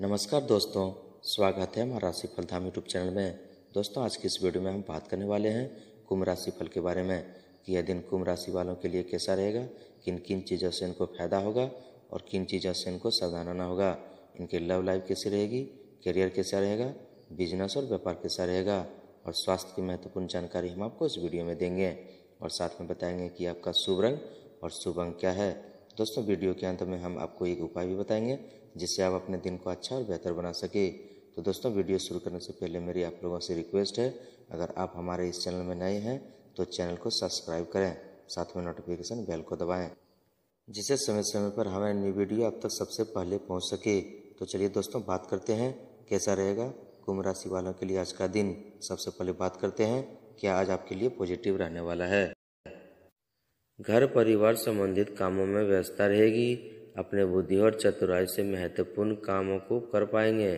नमस्कार दोस्तों स्वागत है हमारा राशिफल धाम यूट्यूब चैनल में दोस्तों आज की इस वीडियो में हम बात करने वाले हैं कुंभ राशि फल के बारे में कि यह दिन कुंभ राशि वालों के लिए कैसा रहेगा किन किन चीज़ों से इनको फायदा होगा और किन चीज़ों से इनको सावधाना होगा इनके लव लाइफ कैसी रहेगी करियर कैसा रहेगा बिजनेस और व्यापार कैसा रहेगा और स्वास्थ्य की महत्वपूर्ण जानकारी हम आपको इस वीडियो में देंगे और साथ में बताएंगे कि आपका शुभ रंग और शुभ अंग क्या है दोस्तों वीडियो के अंत में हम आपको एक उपाय भी बताएंगे जिससे आप अपने दिन को अच्छा और बेहतर बना सके तो दोस्तों वीडियो शुरू करने से पहले मेरी आप लोगों से रिक्वेस्ट है अगर आप हमारे इस चैनल में नए हैं तो चैनल को सब्सक्राइब करें साथ में नोटिफिकेशन बेल को दबाएं जिससे समय समय पर हमारे न्यू वीडियो आप तक सबसे पहले पहुंच सके तो चलिए दोस्तों बात करते हैं कैसा रहेगा कुंभ राशि वालों के लिए आज का दिन सबसे पहले बात करते हैं क्या आज आपके लिए पॉजिटिव रहने वाला है घर परिवार संबंधित कामों में व्यस्तता रहेगी अपने बुद्धि और चतुराई से महत्वपूर्ण कामों को कर पाएंगे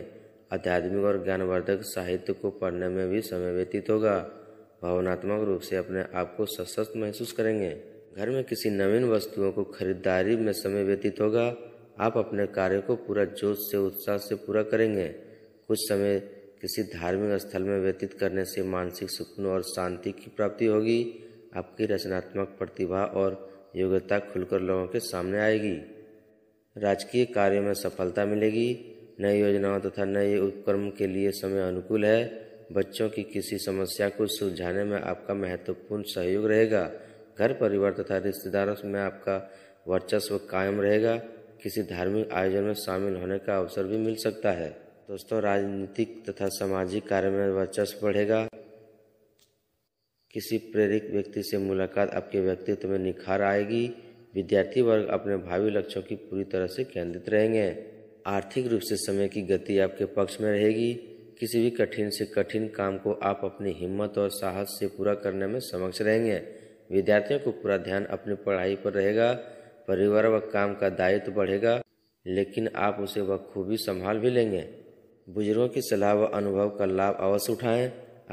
आध्यात्मिक और ज्ञानवर्धक साहित्य को पढ़ने में भी समय व्यतीत होगा भावनात्मक रूप से अपने आप को सशक्त महसूस करेंगे घर में किसी नवीन वस्तुओं को खरीदारी में समय व्यतीत होगा आप अपने कार्य को पूरा जोश से उत्साह से पूरा करेंगे कुछ समय किसी धार्मिक स्थल में व्यतीत करने से मानसिक सुकून और शांति की प्राप्ति होगी आपकी रचनात्मक प्रतिभा और योग्यता खुलकर लोगों के सामने आएगी राजकीय कार्य में सफलता मिलेगी नई योजनाओं तथा नए उपक्रम के लिए समय अनुकूल है बच्चों की किसी समस्या को सुलझाने में आपका महत्वपूर्ण सहयोग रहेगा घर परिवार तथा रिश्तेदारों में आपका वर्चस्व कायम रहेगा किसी धार्मिक आयोजन में शामिल होने का अवसर भी मिल सकता है दोस्तों राजनीतिक तथा सामाजिक कार्य में वर्चस्व बढ़ेगा किसी प्रेरित व्यक्ति से मुलाकात आपके व्यक्तित्व में निखार आएगी विद्यार्थी वर्ग अपने भावी लक्ष्यों की पूरी तरह से केंद्रित रहेंगे आर्थिक रूप से समय की गति आपके पक्ष में रहेगी किसी भी कठिन से कठिन काम को आप अपनी हिम्मत और साहस से पूरा करने में समक्ष रहेंगे विद्यार्थियों को पूरा ध्यान अपनी पढ़ाई पर रहेगा परिवार व काम का दायित्व बढ़ेगा लेकिन आप उसे बखूबी संभाल भी लेंगे बुजुर्गों की सलाह व अनुभव का लाभ अवश्य उठाएं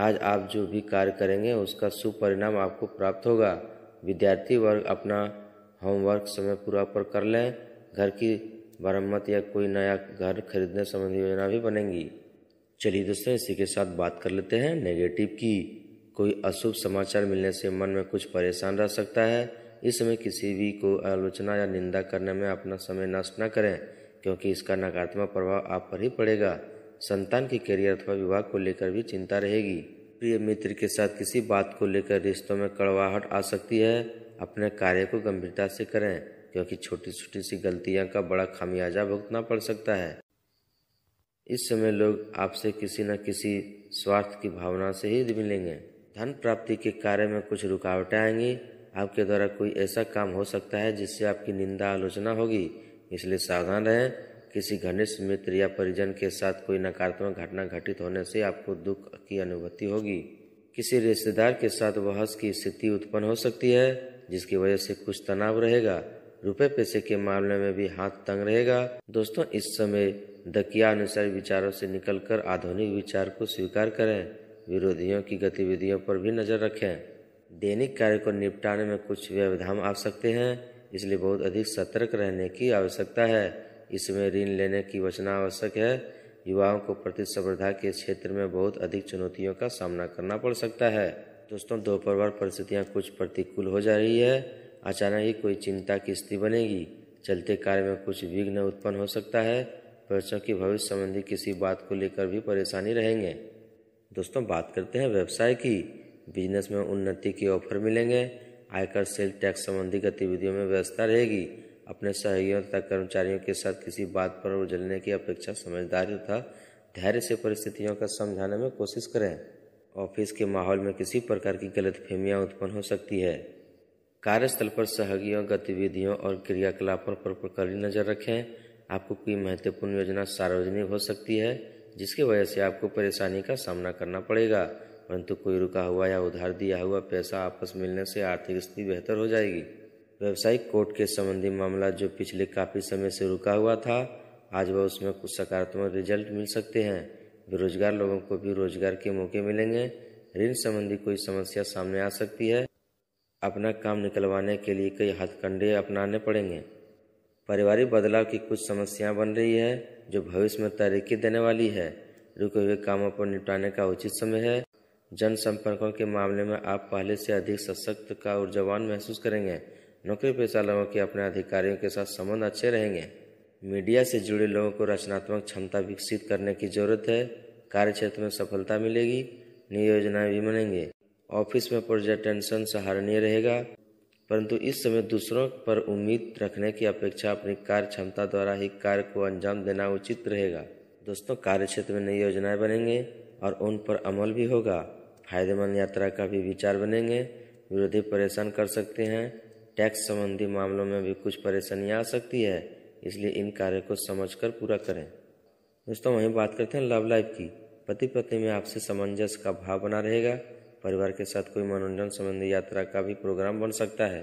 आज आप जो भी कार्य करेंगे उसका सुपरिणाम आपको प्राप्त होगा विद्यार्थी वर्ग अपना होमवर्क समय पूरा पर कर लें घर की मरम्मत या कोई नया घर खरीदने संबंधी योजना भी बनेंगी चलिए दोस्तों इसी के साथ बात कर लेते हैं नेगेटिव की कोई अशुभ समाचार मिलने से मन में कुछ परेशान रह सकता है इस समय किसी भी को आलोचना या निंदा करने में अपना समय नष्ट न करें क्योंकि इसका नकारात्मक प्रभाव आप पर ही पड़ेगा संतान के करियर अथवा विवाह को लेकर भी चिंता रहेगी प्रिय मित्र के साथ किसी बात को लेकर रिश्तों में कड़वाहट आ सकती है अपने कार्य को गंभीरता से करें क्योंकि छोटी छोटी सी गलतियां का बड़ा खामियाजा भुगतना पड़ सकता है इस समय लोग आपसे किसी न किसी स्वार्थ की भावना से ही मिलेंगे धन प्राप्ति के कार्य में कुछ रुकावटें आएंगी आपके द्वारा कोई ऐसा काम हो सकता है जिससे आपकी निंदा आलोचना होगी इसलिए सावधान रहें किसी घनिष्ठ मित्र या परिजन के साथ कोई नकारात्मक घटना घटित होने से आपको दुख की अनुभूति होगी किसी रिश्तेदार के साथ बहस की स्थिति उत्पन्न हो सकती है जिसकी वजह से कुछ तनाव रहेगा रुपए पैसे के मामले में भी हाथ तंग रहेगा दोस्तों इस समय दकिया अनुसार विचारों से निकलकर आधुनिक विचार को स्वीकार करें विरोधियों की गतिविधियों पर भी नजर रखें दैनिक कार्य को निपटाने में कुछ व्यवधान आ सकते हैं इसलिए बहुत अधिक सतर्क रहने की आवश्यकता है इसमें ऋण लेने की वचना आवश्यक है युवाओं को प्रतिस्पर्धा के क्षेत्र में बहुत अधिक चुनौतियों का सामना करना पड़ सकता है दोस्तों दोपहर बार परिस्थितियाँ कुछ प्रतिकूल हो जा रही है अचानक ही कोई चिंता की स्थिति बनेगी चलते कार्य में कुछ विघ्न उत्पन्न हो सकता है बच्चों की भविष्य संबंधी किसी बात को लेकर भी परेशानी रहेंगे दोस्तों बात करते हैं व्यवसाय की बिजनेस में उन्नति के ऑफर मिलेंगे आयकर सेल टैक्स संबंधी गतिविधियों में व्यवस्था रहेगी अपने सहयोगियों तथा कर्मचारियों के साथ किसी बात पर उजलने की अपेक्षा समझदारी तथा धैर्य से परिस्थितियों का समझाने में कोशिश करें ऑफिस के माहौल में किसी प्रकार की गलतफहमियां उत्पन्न हो सकती है कार्यस्थल पर सहयोगियों गतिविधियों और क्रियाकलापों पर कड़ी नज़र रखें आपको कोई महत्वपूर्ण योजना सार्वजनिक हो सकती है जिसकी वजह से आपको परेशानी का सामना करना पड़ेगा परंतु कोई रुका हुआ या उधार दिया हुआ पैसा आपस मिलने से आर्थिक स्थिति बेहतर हो जाएगी व्यवसायिक कोर्ट के संबंधी मामला जो पिछले काफ़ी समय से रुका हुआ था आज वह उसमें कुछ सकारात्मक रिजल्ट मिल सकते हैं बेरोजगार लोगों को भी रोजगार के मौके मिलेंगे ऋण संबंधी कोई समस्या सामने आ सकती है अपना काम निकलवाने के लिए कई हथकंडे अपनाने पड़ेंगे पारिवारिक बदलाव की कुछ समस्याएं बन रही है जो भविष्य में तरीके देने वाली है रुके हुए कामों पर निपटाने का उचित समय है जनसंपर्कों के मामले में आप पहले से अधिक सशक्त का ऊर्जावान महसूस करेंगे नौकरी पेशा लोगों के अपने अधिकारियों के साथ संबंध अच्छे रहेंगे मीडिया से जुड़े लोगों को रचनात्मक क्षमता विकसित करने की जरूरत है कार्य क्षेत्र में सफलता मिलेगी नई योजनाएं भी बनेंगे ऑफिस में प्रोजेक्ट टेंशन सराहनीय रहेगा परंतु इस समय दूसरों पर उम्मीद रखने की अपेक्षा अपनी कार्य क्षमता द्वारा ही कार्य को अंजाम देना उचित रहेगा दोस्तों कार्य क्षेत्र में नई योजनाएं बनेंगे और उन पर अमल भी होगा फायदेमंद यात्रा का भी विचार बनेंगे विरोधी परेशान कर सकते हैं टैक्स संबंधी मामलों में भी कुछ परेशानियाँ आ सकती है इसलिए इन कार्य को समझकर पूरा करें दोस्तों वहीं बात करते हैं लव लाइफ की पति पत्नी में आपसे सामंजस्य का भाव बना रहेगा परिवार के साथ कोई मनोरंजन संबंधी यात्रा का भी प्रोग्राम बन सकता है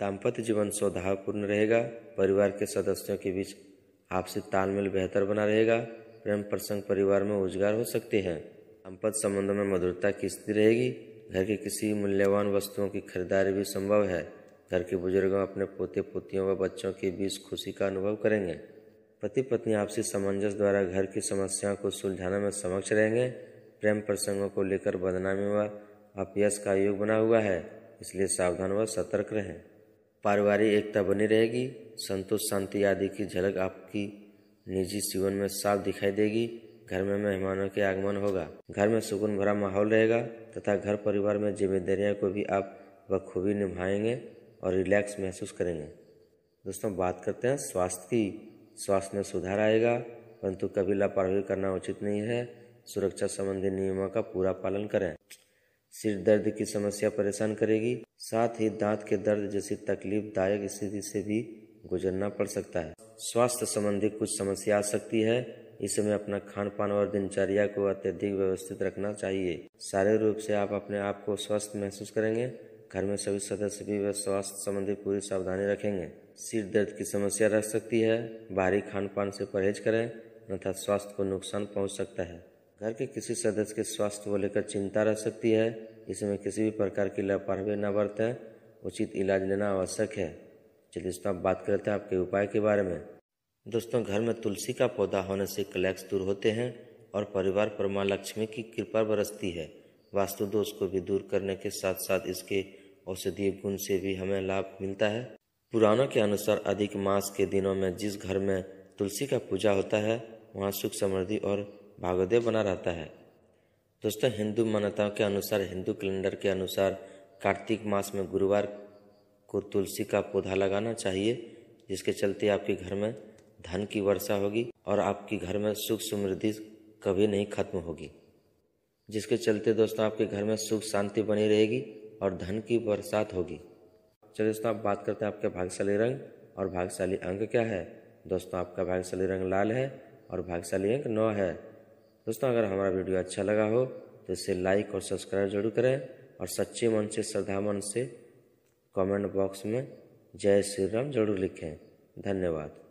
दाम्पत्य जीवन सौभावपूर्ण रहेगा परिवार के सदस्यों के बीच आपसी तालमेल बेहतर बना रहेगा प्रेम प्रसंग परिवार में उजगार हो सकते हैं दाम्पत्य संबंधों में मधुरता की स्थिति रहेगी घर की किसी मूल्यवान वस्तुओं की खरीदारी भी संभव है घर के बुजुर्गों अपने पोते पोतियों व बच्चों के बीच खुशी का अनुभव करेंगे पति पत्नी आपसी सामंजस्य द्वारा घर की समस्याओं को सुलझाने में समक्ष रहेंगे प्रेम प्रसंगों को लेकर बदनामी व अपयश का योग बना हुआ है इसलिए सावधान व सतर्क रहें पारिवारिक एकता बनी रहेगी संतोष शांति आदि की झलक आपकी निजी जीवन में साफ दिखाई देगी घर में मेहमानों के आगमन होगा घर में सुकून भरा माहौल रहेगा तथा घर परिवार में जिम्मेदारियां को भी आप बखूबी निभाएंगे और रिलैक्स महसूस करेंगे दोस्तों बात करते हैं स्वास्थ्य की स्वास्थ्य में सुधार आएगा परंतु कभी लापरवाही करना उचित नहीं है सुरक्षा संबंधी नियमों का पूरा पालन करें सिर दर्द की समस्या परेशान करेगी साथ ही दांत के दर्द जैसी तकलीफ दायक स्थिति से भी गुजरना पड़ सकता है स्वास्थ्य संबंधी कुछ समस्या आ सकती है इसमें अपना खान पान और दिनचर्या को अत्यधिक व्यवस्थित रखना चाहिए शारीरिक रूप से आप अपने आप को स्वस्थ महसूस करेंगे घर में सभी सदस्य भी वे स्वास्थ्य संबंधी पूरी सावधानी रखेंगे सिर दर्द की समस्या रह सकती है बाहरी खान पान से परहेज करें अन्यथा स्वास्थ्य को नुकसान पहुंच सकता है घर के किसी सदस्य के स्वास्थ्य को लेकर चिंता रह सकती है इसमें किसी भी प्रकार की लापरवाही न बरतें उचित इलाज लेना आवश्यक है चलिए दोस्तों आप बात करते हैं आपके उपाय के बारे में दोस्तों घर में तुलसी का पौधा होने से कलेक्स दूर होते हैं और परिवार पर माँ लक्ष्मी की कृपा बरसती है वास्तु दोष को भी दूर करने के साथ साथ इसके औषधीय गुण से भी हमें लाभ मिलता है पुराणों के अनुसार अधिक मास के दिनों में जिस घर में तुलसी का पूजा होता है वहाँ सुख समृद्धि और भागोदय बना रहता है दोस्तों हिंदू मान्यताओं के अनुसार हिंदू कैलेंडर के अनुसार कार्तिक मास में गुरुवार को तुलसी का पौधा लगाना चाहिए जिसके चलते आपके घर में धन की वर्षा होगी और आपके घर में सुख समृद्धि कभी नहीं खत्म होगी जिसके चलते दोस्तों आपके घर में सुख शांति बनी रहेगी और धन की बरसात होगी चलिए दोस्तों आप बात करते हैं आपके भाग्यशाली रंग और भाग्यशाली अंक क्या है दोस्तों आपका भाग्यशाली रंग लाल है और भाग्यशाली अंक नौ है दोस्तों अगर हमारा वीडियो अच्छा लगा हो तो इसे लाइक और सब्सक्राइब जरूर करें और सच्चे मन से श्रद्धा मन से कमेंट बॉक्स में जय श्री राम जरूर लिखें धन्यवाद